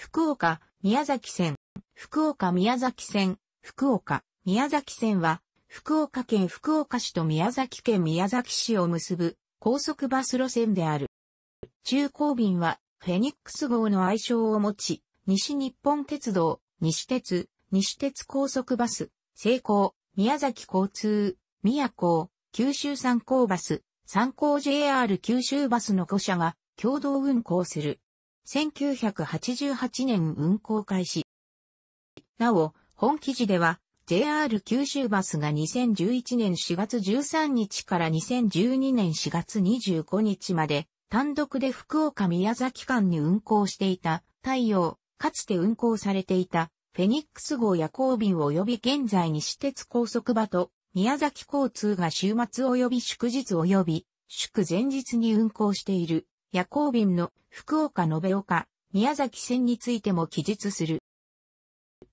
福岡、宮崎線、福岡宮崎線、福岡、宮崎線は、福岡県福岡市と宮崎県宮崎市を結ぶ高速バス路線である。中高便は、フェニックス号の愛称を持ち、西日本鉄道、西鉄、西鉄高速バス、西高、宮崎交通、宮高、九州三高バス、三高 JR 九州バスの5社が共同運行する。1988年運行開始。なお、本記事では、JR 九州バスが2011年4月13日から2012年4月25日まで、単独で福岡宮崎間に運行していた、太陽、かつて運行されていた、フェニックス号夜行便及び現在に私鉄高速場と、宮崎交通が週末及び祝日及び、祝前日に運行している。夜行便の福岡延岡、宮崎線についても記述する。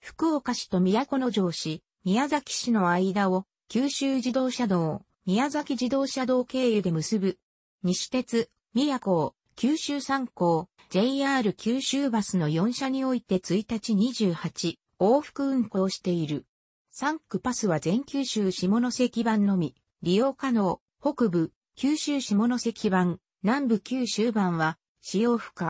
福岡市と都城市、宮崎市の間を九州自動車道、宮崎自動車道経由で結ぶ。西鉄、宮古、九州三高、JR 九州バスの4社において1日28、往復運行している。3区パスは全九州下関版のみ、利用可能、北部、九州下関版、南部九州版は使用不可。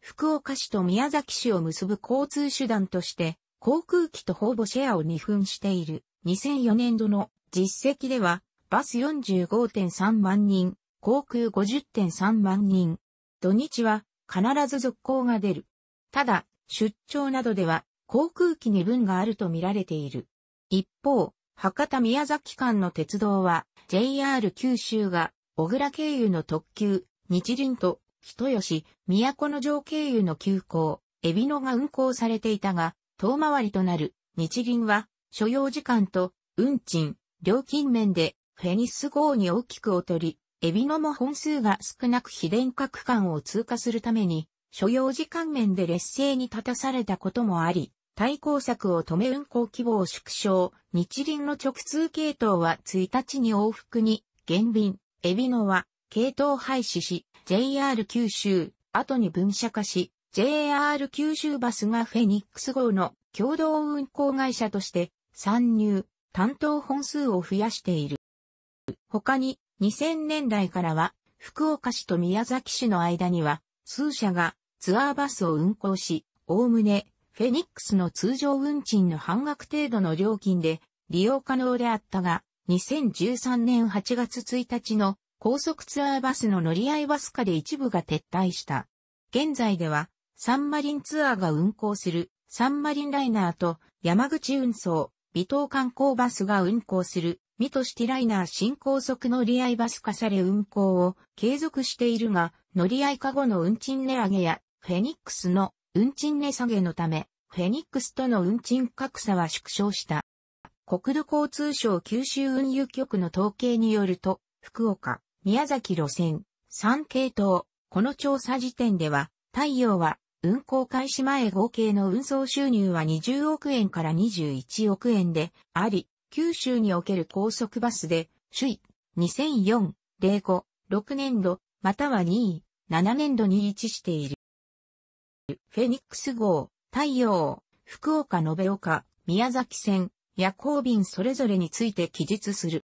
福岡市と宮崎市を結ぶ交通手段として、航空機とほぼシェアを2分している。2004年度の実績では、バス45.3万人、航空50.3万人。土日は必ず続行が出る。ただ、出張などでは航空機に分があると見られている。一方、博多宮崎間の鉄道は JR 九州が小倉経由の特急、日輪と、人吉、都城経由の急行、エビノが運行されていたが、遠回りとなる、日輪は、所要時間と、運賃、料金面で、フェニス号に大きく劣り、エビノも本数が少なく非電化区間を通過するために、所要時間面で劣勢に立たされたこともあり、対抗策を止め運行規模を縮小、日輪の直通系統は1日に往復に、減便、エビノは、系統廃止し、JR 九州、後に分社化し、JR 九州バスがフェニックス号の共同運行会社として参入、担当本数を増やしている。他に2000年代からは福岡市と宮崎市の間には数社がツアーバスを運行し、おおむねフェニックスの通常運賃の半額程度の料金で利用可能であったが、2013年8月1日の高速ツアーバスの乗り合いバス化で一部が撤退した。現在では、サンマリンツアーが運行するサンマリンライナーと山口運送、微東観光バスが運行するミトシティライナー新高速乗り合いバス化され運行を継続しているが、乗り合い化後の運賃値上げやフェニックスの運賃値下げのため、フェニックスとの運賃格差は縮小した。国土交通省九州運輸局の統計によると、福岡、宮崎路線、3系統、この調査時点では、太陽は、運行開始前合計の運送収入は20億円から21億円であり、九州における高速バスで、首位、2004、05、6年度、または2位、7年度に位置している。フェニックス号、太陽、福岡延岡、宮崎線、夜行便それぞれについて記述する。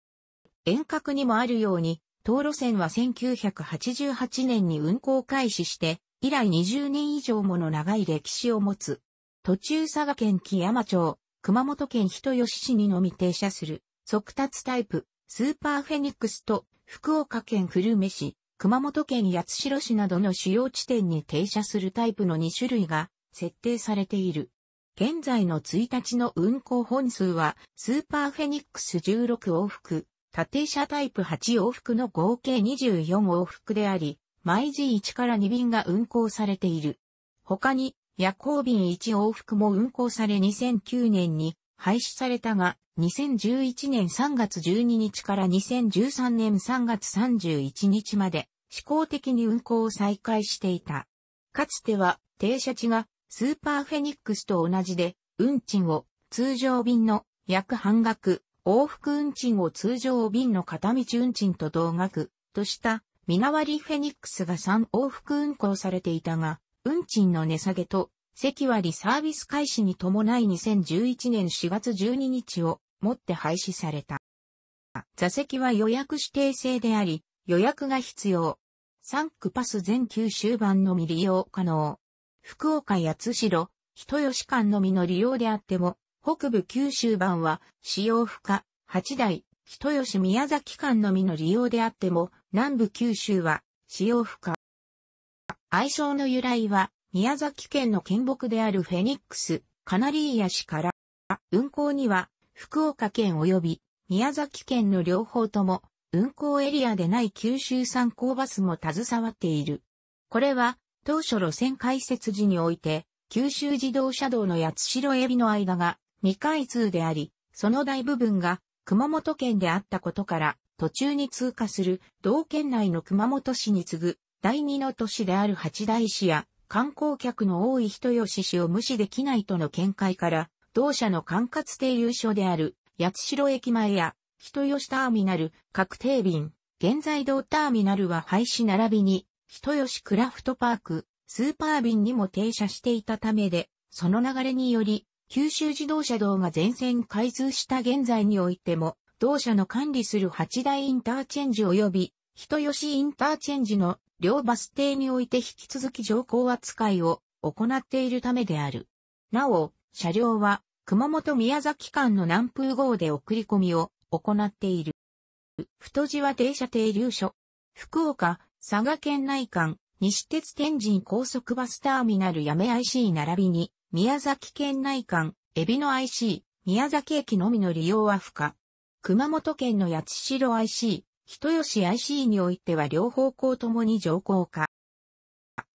遠隔にもあるように、道路線は1988年に運行開始して、以来20年以上もの長い歴史を持つ。途中佐賀県木山町、熊本県人吉市にのみ停車する、速達タイプ、スーパーフェニックスと、福岡県久留米市、熊本県八代市などの主要地点に停車するタイプの2種類が設定されている。現在の1日の運行本数は、スーパーフェニックス16往復、縦車タイプ8往復の合計24往復であり、毎時1から2便が運行されている。他に、夜行便1往復も運行され2009年に廃止されたが、2011年3月12日から2013年3月31日まで試行的に運行を再開していた。かつては停車地がスーパーフェニックスと同じで、運賃を通常便の約半額、往復運賃を通常便の片道運賃と同額とした見回りフェニックスが3往復運行されていたが、運賃の値下げと、席割サービス開始に伴い2011年4月12日をもって廃止された。座席は予約指定制であり、予約が必要。サンクパス全9終盤のみ利用可能。福岡八代、人吉間のみの利用であっても、北部九州版は使用不可、八代、人吉宮崎間のみの利用であっても、南部九州は使用不可。愛称の由来は、宮崎県の県北であるフェニックス、カナリーヤ市から、運行には、福岡県及び宮崎県の両方とも、運行エリアでない九州産高バスも携わっている。これは、当初路線開設時において、九州自動車道の八代海老の間が未開通であり、その大部分が熊本県であったことから、途中に通過する同県内の熊本市に次ぐ第二の都市である八大市や観光客の多い人吉市を無視できないとの見解から、同社の管轄定留所である八代駅前や人吉ターミナル、確定便、現在道ターミナルは廃止並びに人吉クラフトパーク、スーパー便にも停車していたためで、その流れにより、九州自動車道が全線開通した現在においても、同社の管理する8大インターチェンジ及び、人吉インターチェンジの両バス停において引き続き乗降扱いを行っているためである。なお、車両は熊本宮崎間の南風号で送り込みを行っている。太地は停車停留所。福岡、佐賀県内間、西鉄天神高速バスターミナルやめ IC 並びに、宮崎県内間、エビの IC、宮崎駅のみの利用は不可。熊本県の八代 IC、人吉 IC においては両方向ともに乗降可。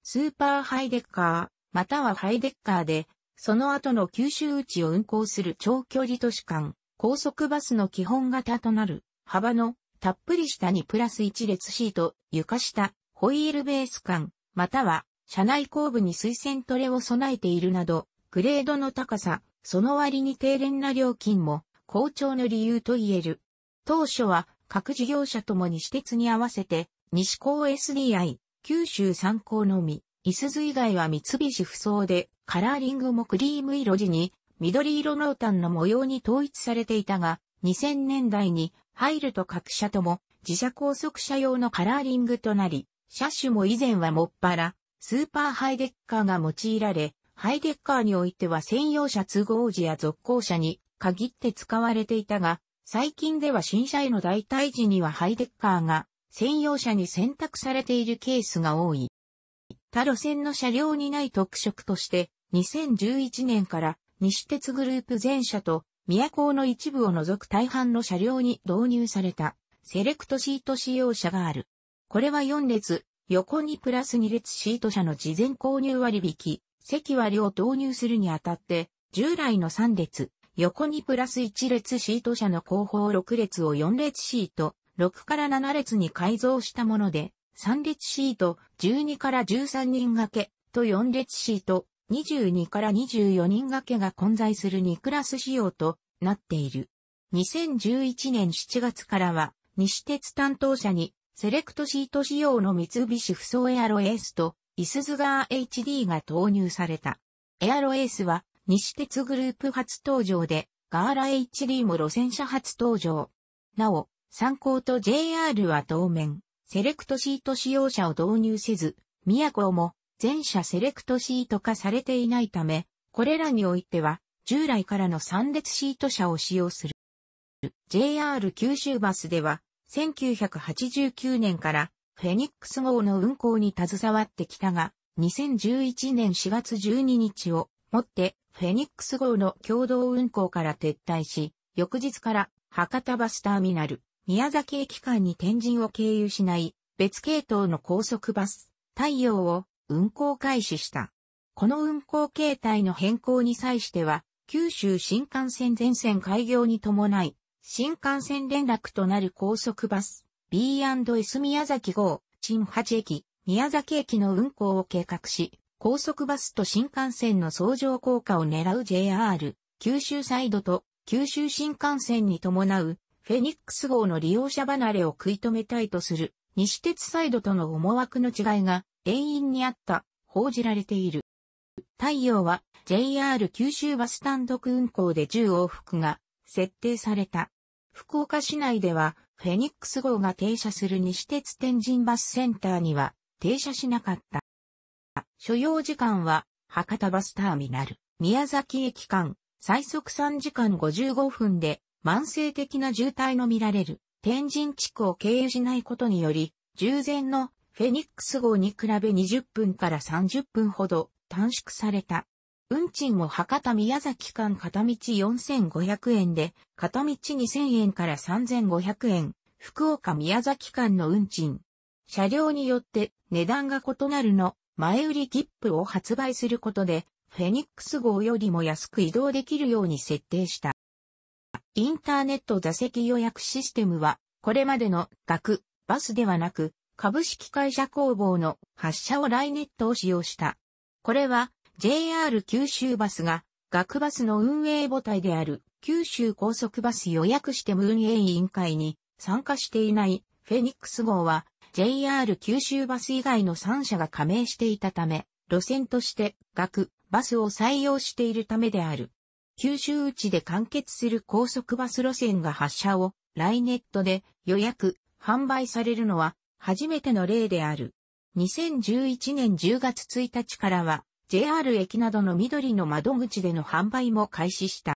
スーパーハイデッカー、またはハイデッカーで、その後の九州内を運行する長距離都市間、高速バスの基本型となる、幅のたっぷり下にプラス1列シート、床下、ホイールベース間、または、車内後部に水洗トレを備えているなど、グレードの高さ、その割に低廉な料金も、好調の理由と言える。当初は、各事業者ともに私鉄に合わせて、西高 SDI、九州三高のみ、椅子図以外は三菱不装で、カラーリングもクリーム色地に、緑色濃淡の模様に統一されていたが、2000年代に入ると各社とも自社高速車用のカラーリングとなり、車種も以前はもっぱら、スーパーハイデッカーが用いられ、ハイデッカーにおいては専用車都合時や続行車に限って使われていたが、最近では新車への代替時にはハイデッカーが専用車に選択されているケースが多い。他路線の車両にない特色として、2011年から西鉄グループ全社と都の一部を除く大半の車両に導入された、セレクトシート使用車がある。これは4列、横にプラス2列シート車の事前購入割引、席割を導入するにあたって、従来の3列、横にプラス1列シート車の後方6列を4列シート、6から7列に改造したもので、3列シート、12から13人掛けと4列シート、22から24人掛けが混在する2クラス仕様となっている。2011年7月からは、西鉄担当者に、セレクトシート仕様の三菱不走エアロエースと、イスズガー HD が投入された。エアロエースは、西鉄グループ初登場で、ガーラ HD も路線車初登場。なお、参考と JR は当面、セレクトシート使用者を導入せず、宮古も全車セレクトシート化されていないため、これらにおいては、従来からの3列シート車を使用する。JR 九州バスでは、1989年からフェニックス号の運行に携わってきたが、2011年4月12日をもってフェニックス号の共同運行から撤退し、翌日から博多バスターミナル、宮崎駅間に天神を経由しない別系統の高速バス、太陽を運行開始した。この運行形態の変更に際しては、九州新幹線全線開業に伴い、新幹線連絡となる高速バス、B&S 宮崎号、新八駅、宮崎駅の運行を計画し、高速バスと新幹線の相乗効果を狙う JR、九州サイドと九州新幹線に伴うフェニックス号の利用者離れを食い止めたいとする西鉄サイドとの思惑の違いが遠因にあった、報じられている。太陽は JR 九州バス単独運行で10往復が設定された。福岡市内ではフェニックス号が停車する西鉄天神バスセンターには停車しなかった。所要時間は博多バスターミナル、宮崎駅間、最速3時間55分で慢性的な渋滞の見られる天神地区を経由しないことにより、従前のフェニックス号に比べ20分から30分ほど短縮された。運賃も博多宮崎間片道4500円で、片道2000円から3500円、福岡宮崎間の運賃。車両によって値段が異なるの、前売り切符を発売することで、フェニックス号よりも安く移動できるように設定した。インターネット座席予約システムは、これまでの学、バスではなく、株式会社工房の発車をライネットを使用した。これは JR 九州バスが学バスの運営母体である九州高速バス予約して運営委員会に参加していないフェニックス号は JR 九州バス以外の3社が加盟していたため、路線として学バスを採用しているためである。九州内で完結する高速バス路線が発車をライネットで予約、販売されるのは初めての例である。2011年10月1日からは、JR 駅などの緑の窓口での販売も開始した。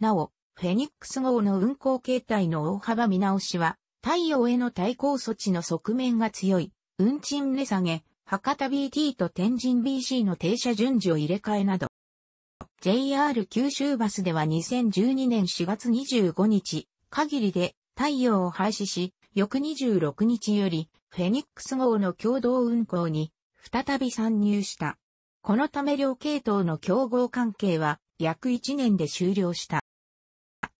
なお、フェニックス号の運行形態の大幅見直しは、太陽への対抗措置の側面が強い、運賃値下げ、博多 BT と天神 BC の停車順次を入れ替えなど。JR 九州バスでは2012年4月25日限りで太陽を廃止し、翌26日より、フェニックス号の共同運航に、再び参入した。このため両系統の競合関係は、約1年で終了した。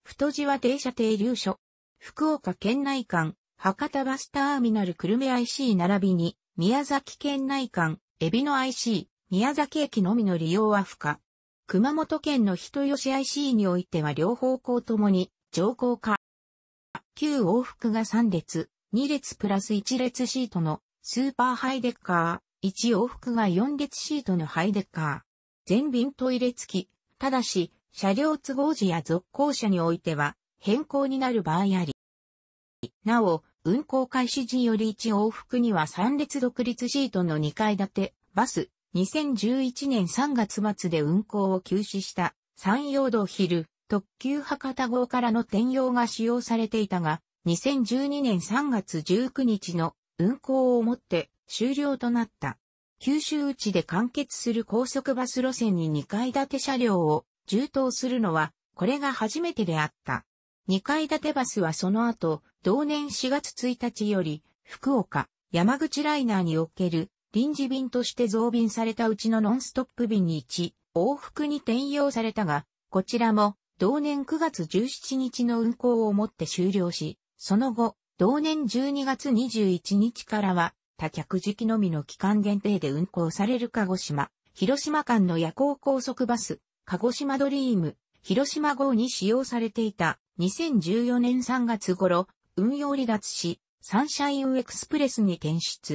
太字は停車停留所、福岡県内間、博多バスターミナル久留米 IC 並びに、宮崎県内間、エビの IC、宮崎駅のみの利用は不可。熊本県の人吉 IC においては両方向ともに、乗降化。9往復が3列、2列プラス1列シートのスーパーハイデッカー、1往復が4列シートのハイデッカー。全便トイレ付き、ただし、車両都合時や続行車においては、変更になる場合あり。なお、運行開始時より1往復には3列独立シートの2階建て、バス、2011年3月末で運行を休止した、山陽道昼。特急博多号からの転用が使用されていたが、2012年3月19日の運行をもって終了となった。九州内で完結する高速バス路線に2階建て車両を充当するのは、これが初めてであった。2階建てバスはその後、同年4月1日より、福岡、山口ライナーにおける臨時便として増便されたうちのノンストップ便に1、往復に転用されたが、こちらも同年9月17日の運行をもって終了し、その後、同年12月21日からは、他客時期のみの期間限定で運行される鹿児島、広島間の夜行高速バス、鹿児島ドリーム、広島号に使用されていた2014年3月頃、運用離脱し、サンシャインエクスプレスに転出。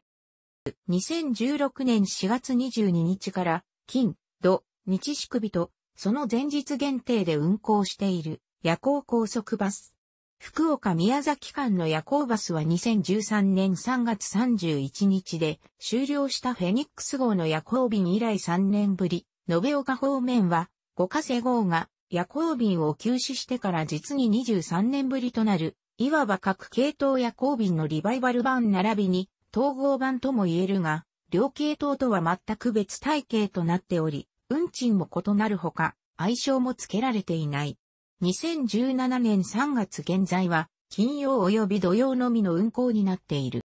2016年4月22日から、金、土、日宿日とその前日限定で運行している夜行高速バス。福岡宮崎間の夜行バスは2013年3月31日で終了したフェニックス号の夜行便以来3年ぶり、延岡方面は五ヶ瀬号が夜行便を休止してから実に23年ぶりとなる、いわば各系統夜行便のリバイバル版並びに統合版とも言えるが、両系統とは全く別体系となっており、運賃も異なるほか、愛称も付けられていない。2017年3月現在は、金曜及び土曜のみの運行になっている。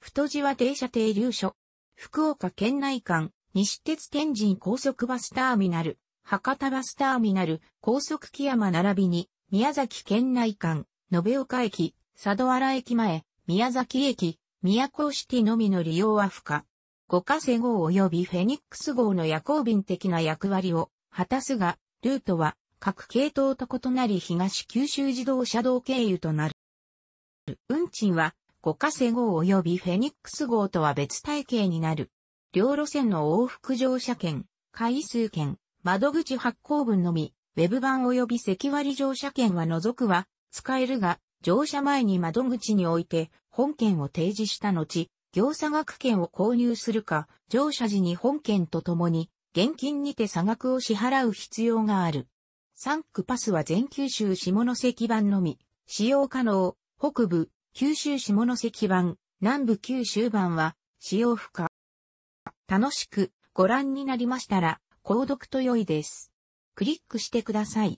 太字は停車停留所。福岡県内間、西鉄天神高速バスターミナル、博多バスターミナル、高速木山並びに、宮崎県内間、延岡駅、佐渡原駅前、宮崎駅、宮古シティのみの利用は不可。五カセ号及びフェニックス号の夜行便的な役割を果たすが、ルートは各系統と異なり東九州自動車道経由となる。運賃は五カセ号及びフェニックス号とは別体系になる。両路線の往復乗車券、回数券、窓口発行分のみ、ウェブ版及び席割乗車券は除くは使えるが、乗車前に窓口において本券を提示した後、業差額券を購入するか、乗車時に本券とともに、現金にて差額を支払う必要がある。3区パスは全九州下関版のみ、使用可能、北部、九州下関版、南部九州版は、使用不可。楽しくご覧になりましたら、購読と良いです。クリックしてください。